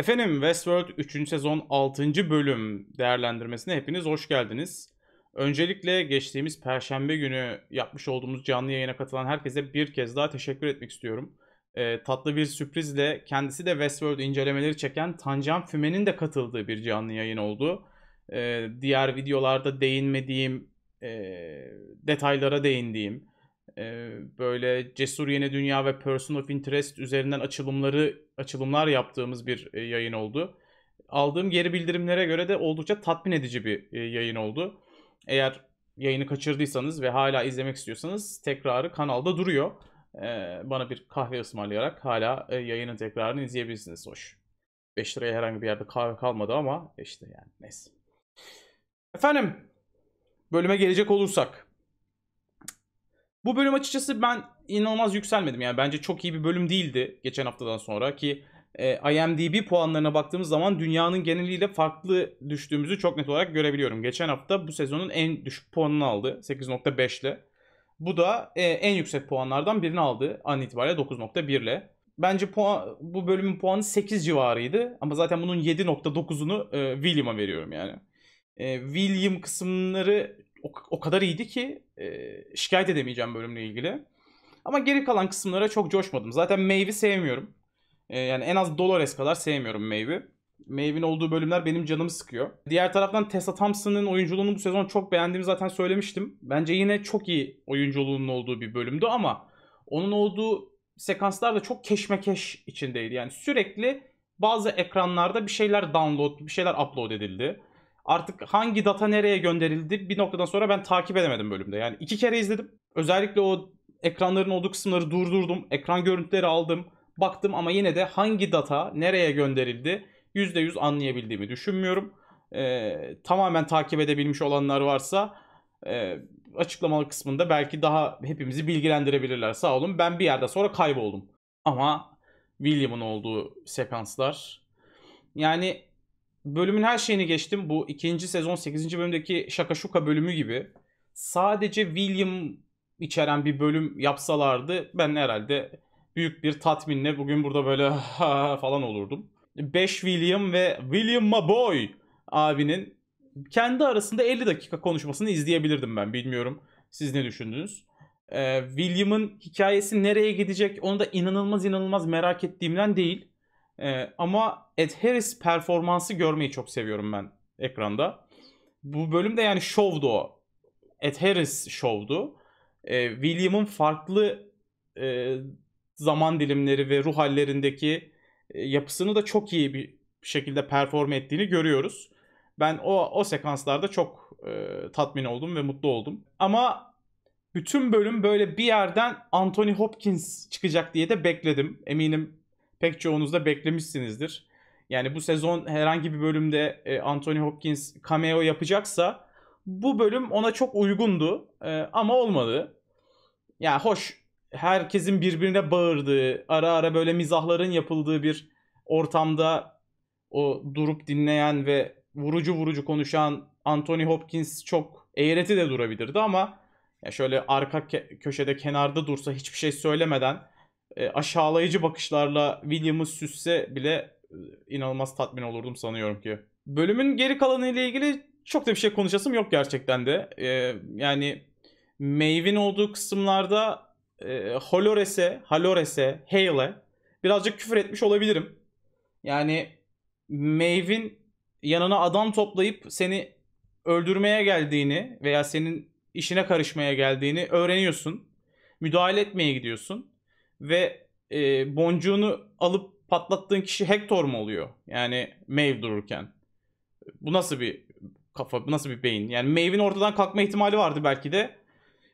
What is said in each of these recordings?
Efendim Westworld 3. sezon 6. bölüm değerlendirmesine hepiniz hoş geldiniz. Öncelikle geçtiğimiz perşembe günü yapmış olduğumuz canlı yayına katılan herkese bir kez daha teşekkür etmek istiyorum. Ee, tatlı bir sürprizle kendisi de Westworld incelemeleri çeken Tancan Füme'nin de katıldığı bir canlı yayın oldu. Ee, diğer videolarda değinmediğim, e, detaylara değindiğim, böyle Cesur Yeni Dünya ve Person of Interest üzerinden açılımları açılımlar yaptığımız bir e, yayın oldu. Aldığım geri bildirimlere göre de oldukça tatmin edici bir e, yayın oldu. Eğer yayını kaçırdıysanız ve hala izlemek istiyorsanız tekrarı kanalda duruyor. bana bir kahve ısmarlayarak hala e, yayının tekrarını izleyebilirsiniz. Hoş. 5 liraya herhangi bir yerde kahve kalmadı ama işte yani neyse. Efendim bölüme gelecek olursak bu bölüm açıkçası ben inanılmaz yükselmedim. Yani bence çok iyi bir bölüm değildi geçen haftadan sonra ki e, IMDB puanlarına baktığımız zaman dünyanın geneliyle farklı düştüğümüzü çok net olarak görebiliyorum. Geçen hafta bu sezonun en düşük puanını aldı 8.5 ile. Bu da e, en yüksek puanlardan birini aldı an itibariyle 9.1 ile. Bence puan, bu bölümün puanı 8 civarıydı ama zaten bunun 7.9'unu e, William'a veriyorum yani. E, William kısımları o, o kadar iyiydi ki e, şikayet edemeyeceğim bölümle ilgili. Ama geri kalan kısımlara çok coşmadım. Zaten Maeve'i sevmiyorum. E, yani en az Dolores kadar sevmiyorum Maeve'i. Maeve'in olduğu bölümler benim canımı sıkıyor. Diğer taraftan Tessa Thompson'ın oyunculuğunu bu sezon çok beğendiğimi zaten söylemiştim. Bence yine çok iyi oyunculuğunun olduğu bir bölümdü ama onun olduğu sekanslar da çok keşmekeş içindeydi. Yani sürekli bazı ekranlarda bir şeyler download, bir şeyler upload edildi artık hangi data nereye gönderildi bir noktadan sonra ben takip edemedim bölümde. Yani iki kere izledim. Özellikle o ekranların olduğu kısımları durdurdum. Ekran görüntüleri aldım. Baktım ama yine de hangi data nereye gönderildi %100 anlayabildiğimi düşünmüyorum. Ee, tamamen takip edebilmiş olanlar varsa e, açıklamalı kısmında belki daha hepimizi bilgilendirebilirler. Sağ olun. Ben bir yerde sonra kayboldum. Ama William'ın olduğu sekanslar. Yani bölümün her şeyini geçtim. Bu ikinci sezon 8. bölümdeki şaka şuka bölümü gibi. Sadece William içeren bir bölüm yapsalardı ben herhalde büyük bir tatminle bugün burada böyle falan olurdum. 5 William ve William my boy abinin kendi arasında 50 dakika konuşmasını izleyebilirdim ben. Bilmiyorum siz ne düşündünüz? Ee, William'ın hikayesi nereye gidecek onu da inanılmaz inanılmaz merak ettiğimden değil. E, ama Ed Harris performansı görmeyi çok seviyorum ben ekranda. Bu bölümde yani şovdu o. Ed Harris şovdu. E, William'ın farklı e, zaman dilimleri ve ruh hallerindeki e, yapısını da çok iyi bir şekilde perform ettiğini görüyoruz. Ben o o sekanslarda çok e, tatmin oldum ve mutlu oldum. Ama bütün bölüm böyle bir yerden Anthony Hopkins çıkacak diye de bekledim. Eminim pek çoğunuz da beklemişsinizdir. Yani bu sezon herhangi bir bölümde e, Anthony Hopkins cameo yapacaksa bu bölüm ona çok uygundu e, ama olmadı. Yani hoş herkesin birbirine bağırdığı, ara ara böyle mizahların yapıldığı bir ortamda o durup dinleyen ve vurucu vurucu konuşan Anthony Hopkins çok eğreti de durabilirdi ama ya şöyle arka köşede kenarda dursa hiçbir şey söylemeden e, aşağılayıcı bakışlarla William'ı süsse bile e, inanılmaz tatmin olurdum sanıyorum ki. Bölümün geri kalanı ile ilgili çok da bir şey konuşasım yok gerçekten de. E, yani Maeve'in olduğu kısımlarda e, Holores'e, Halores'e, Hale'e birazcık küfür etmiş olabilirim. Yani Maeve'in yanına adam toplayıp seni öldürmeye geldiğini veya senin işine karışmaya geldiğini öğreniyorsun. Müdahale etmeye gidiyorsun ve e, boncuğunu alıp patlattığın kişi Hector mu oluyor? Yani Maeve dururken. Bu nasıl bir kafa, bu nasıl bir beyin? Yani Maeve'in ortadan kalkma ihtimali vardı belki de.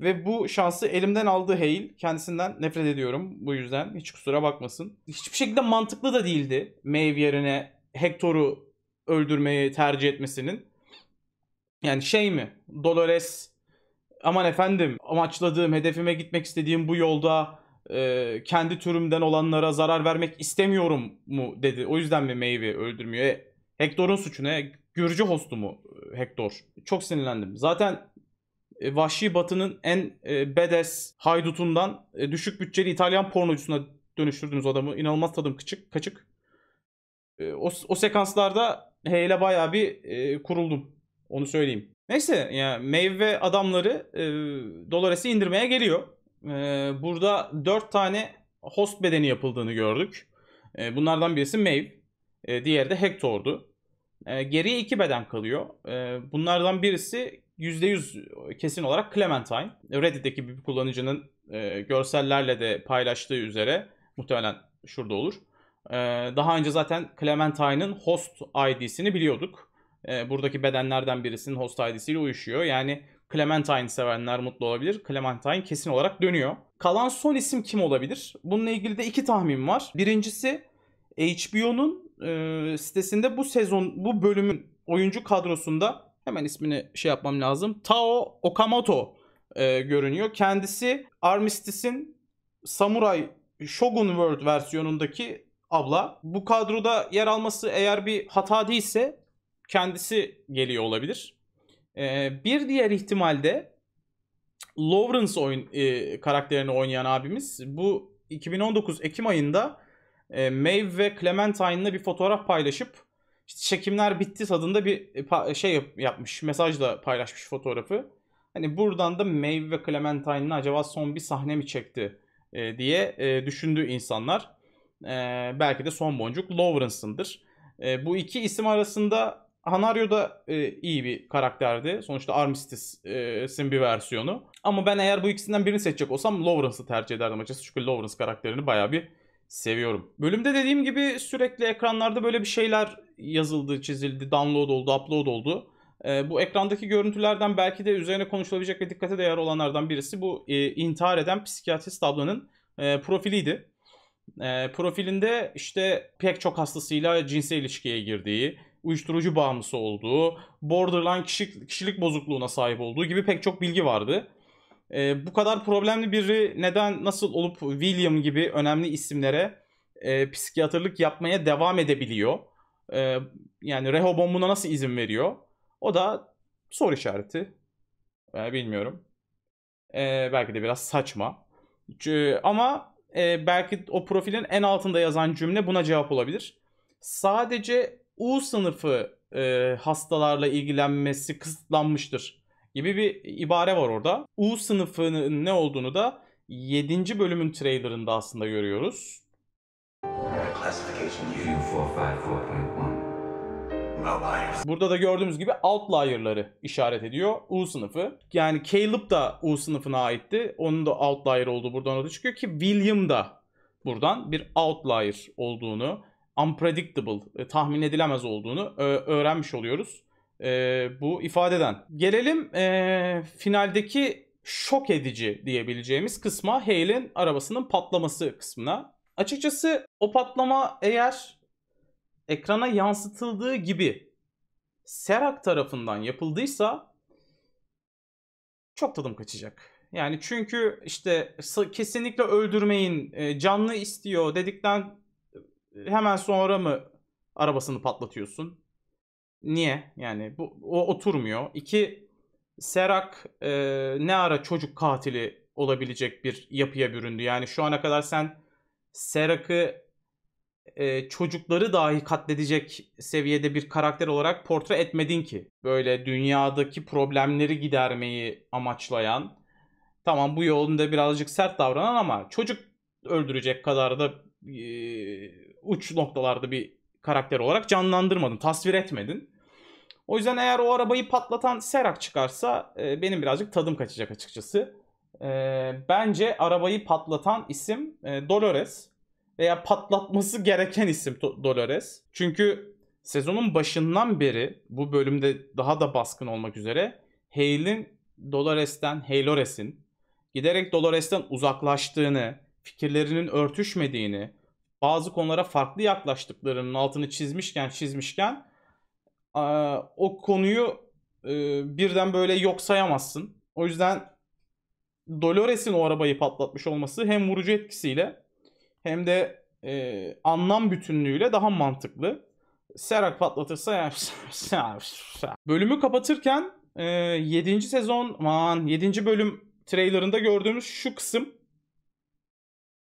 Ve bu şansı elimden aldı Hale. Kendisinden nefret ediyorum bu yüzden. Hiç kusura bakmasın. Hiçbir şekilde mantıklı da değildi Maeve yerine Hector'u öldürmeyi tercih etmesinin. Yani şey mi? Dolores aman efendim amaçladığım, hedefime gitmek istediğim bu yolda e, kendi türümden olanlara zarar vermek istemiyorum mu dedi. O yüzden mi meyve öldürmüyor? E, Hector'un suçu ne? Gürcü hostu mu Hector? Çok sinirlendim. Zaten e, Vahşi Batı'nın en e, bedes haydutundan e, düşük bütçeli İtalyan pornocusuna dönüştürdünüz adamı. İnanılmaz tadım kaçık. kaçık. E, o, o sekanslarda heyle bayağı bir e, kuruldum. Onu söyleyeyim. Neyse yani meyve adamları e, Dolores'i indirmeye geliyor burada 4 tane host bedeni yapıldığını gördük. bunlardan birisi Maeve, e, diğeri de Hector'du. geriye 2 beden kalıyor. bunlardan birisi %100 kesin olarak Clementine. Reddit'teki bir kullanıcının görsellerle de paylaştığı üzere muhtemelen şurada olur. daha önce zaten Clementine'ın host ID'sini biliyorduk. buradaki bedenlerden birisinin host ID'siyle uyuşuyor. Yani Clementine sevenler mutlu olabilir. Clementine kesin olarak dönüyor. Kalan son isim kim olabilir? Bununla ilgili de iki tahmin var. Birincisi HBO'nun e, sitesinde bu sezon, bu bölümün oyuncu kadrosunda hemen ismini şey yapmam lazım. Tao Okamoto e, görünüyor. Kendisi Armistice'in Samurai Shogun World versiyonundaki abla. Bu kadroda yer alması eğer bir hata değilse kendisi geliyor olabilir. Ee, bir diğer ihtimalde Lawrence oyun e, karakterini oynayan abimiz bu 2019 Ekim ayında e, Maeve ve Clementine'la bir fotoğraf paylaşıp işte çekimler bitti tadında bir e, şey yapmış. Mesajla paylaşmış fotoğrafı. Hani buradan da Maeve ve Clementine'ın acaba son bir sahne mi çekti e, diye e, düşündü insanlar. E, belki de son boncuk Lawrence'ındır. E, bu iki isim arasında Hanario da e, iyi bir karakterdi. Sonuçta Armistice'in e, bir versiyonu. Ama ben eğer bu ikisinden birini seçecek olsam Lawrence'ı tercih ederdim açıkçası. Çünkü Lawrence karakterini baya bir seviyorum. Bölümde dediğim gibi sürekli ekranlarda böyle bir şeyler yazıldı, çizildi, download oldu, upload oldu. E, bu ekrandaki görüntülerden belki de üzerine konuşulabilecek ve dikkate değer olanlardan birisi bu e, intihar eden psikiyatrist ablanın e, profiliydi. E, profilinde işte pek çok hastasıyla cinsel ilişkiye girdiği, uyuşturucu bağımlısı olduğu, borderline kişilik, kişilik bozukluğuna sahip olduğu gibi pek çok bilgi vardı. E, bu kadar problemli biri neden nasıl olup William gibi önemli isimlere e, psikiyatrlık yapmaya devam edebiliyor? E, yani Rehoboam buna nasıl izin veriyor? O da soru işareti. E, bilmiyorum. E, belki de biraz saçma. C- ama e, belki o profilin en altında yazan cümle buna cevap olabilir. Sadece U sınıfı e, hastalarla ilgilenmesi kısıtlanmıştır gibi bir ibare var orada. U sınıfının ne olduğunu da 7. bölümün trailerında aslında görüyoruz. Burada da gördüğümüz gibi outlier'ları işaret ediyor. U sınıfı. Yani Caleb da U sınıfına aitti. Onun da outlier olduğu buradan ortaya çıkıyor ki William da buradan bir outlier olduğunu unpredictable, e, tahmin edilemez olduğunu e, öğrenmiş oluyoruz e, bu ifadeden. Gelelim e, finaldeki şok edici diyebileceğimiz kısma Hale'in arabasının patlaması kısmına. Açıkçası o patlama eğer ekrana yansıtıldığı gibi Serak tarafından yapıldıysa çok tadım kaçacak. Yani çünkü işte kesinlikle öldürmeyin, e, canlı istiyor dedikten hemen sonra mı arabasını patlatıyorsun? Niye? Yani bu o oturmuyor. İki Serak e, ne ara çocuk katili olabilecek bir yapıya büründü. Yani şu ana kadar sen Serak'ı e, çocukları dahi katledecek seviyede bir karakter olarak portre etmedin ki. Böyle dünyadaki problemleri gidermeyi amaçlayan, tamam bu yolunda birazcık sert davranan ama çocuk öldürecek kadar da uç noktalarda bir karakter olarak canlandırmadın, tasvir etmedin. O yüzden eğer o arabayı patlatan Serak çıkarsa e, benim birazcık tadım kaçacak açıkçası. E, bence arabayı patlatan isim e, Dolores veya patlatması gereken isim Dolores. Çünkü sezonun başından beri bu bölümde daha da baskın olmak üzere Hale'in Dolores'ten, Halores'in giderek Dolores'ten uzaklaştığını, fikirlerinin örtüşmediğini, bazı konulara farklı yaklaştıklarının altını çizmişken çizmişken o konuyu birden böyle yok sayamazsın. O yüzden Dolores'in o arabayı patlatmış olması hem vurucu etkisiyle hem de e, anlam bütünlüğüyle daha mantıklı. Serak patlatırsa Bölümü kapatırken e, 7. sezon, man 7. bölüm trailerında gördüğümüz şu kısım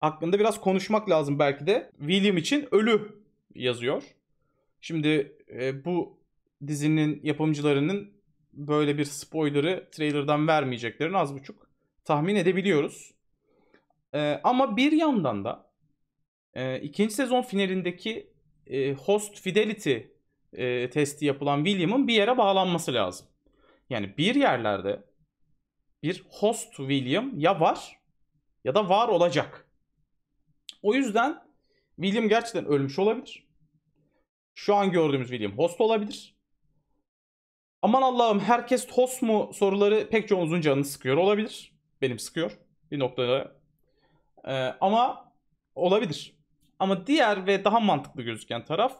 hakkında biraz konuşmak lazım belki de. William için ölü yazıyor. Şimdi e, bu dizinin yapımcılarının böyle bir spoiler'ı trailer'dan vermeyeceklerini az buçuk tahmin edebiliyoruz. E, ama bir yandan da e, ikinci sezon finalindeki e, host fidelity e, testi yapılan William'ın bir yere bağlanması lazım. Yani bir yerlerde bir host William ya var ya da var olacak. O yüzden William gerçekten ölmüş olabilir. Şu an gördüğümüz William host olabilir. Aman Allah'ım herkes host mu soruları pek çoğunuzun canını sıkıyor olabilir. Benim sıkıyor bir noktada. Ee, ama olabilir. Ama diğer ve daha mantıklı gözüken taraf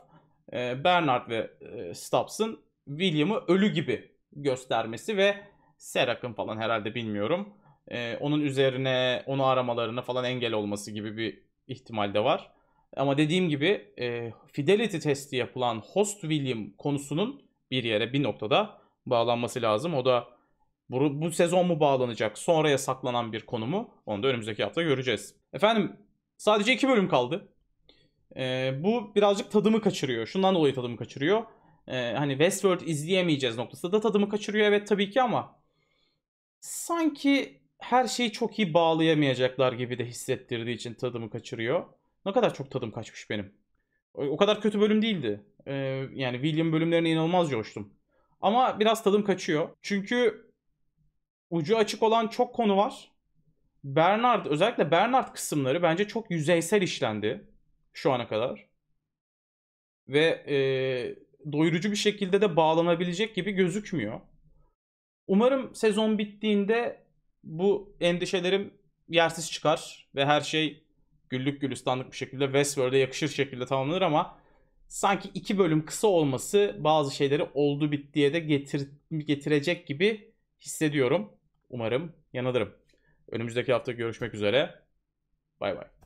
e, Bernard ve e, Stubbs'ın William'ı ölü gibi göstermesi ve Serak'ın falan herhalde bilmiyorum. E, onun üzerine onu aramalarına falan engel olması gibi bir ihtimal de var. Ama dediğim gibi e, fidelity testi yapılan host William konusunun bir yere bir noktada bağlanması lazım. O da bu, bu sezon mu bağlanacak sonraya saklanan bir konu mu onu da önümüzdeki hafta göreceğiz. Efendim sadece iki bölüm kaldı. E, bu birazcık tadımı kaçırıyor. Şundan dolayı tadımı kaçırıyor. E, hani Westworld izleyemeyeceğiz noktasında da tadımı kaçırıyor evet tabii ki ama sanki her şeyi çok iyi bağlayamayacaklar gibi de hissettirdiği için tadımı kaçırıyor. Ne kadar çok tadım kaçmış benim. O kadar kötü bölüm değildi. Ee, yani William bölümlerine inanılmaz coştum. Ama biraz tadım kaçıyor. Çünkü ucu açık olan çok konu var. Bernard özellikle Bernard kısımları bence çok yüzeysel işlendi şu ana kadar. Ve e, doyurucu bir şekilde de bağlanabilecek gibi gözükmüyor. Umarım sezon bittiğinde bu endişelerim yersiz çıkar ve her şey güllük gülistanlık bir şekilde Westworld'e yakışır şekilde tamamlanır ama sanki iki bölüm kısa olması bazı şeyleri oldu bittiye de getir, getirecek gibi hissediyorum. Umarım yanılırım. Önümüzdeki hafta görüşmek üzere. Bay bay.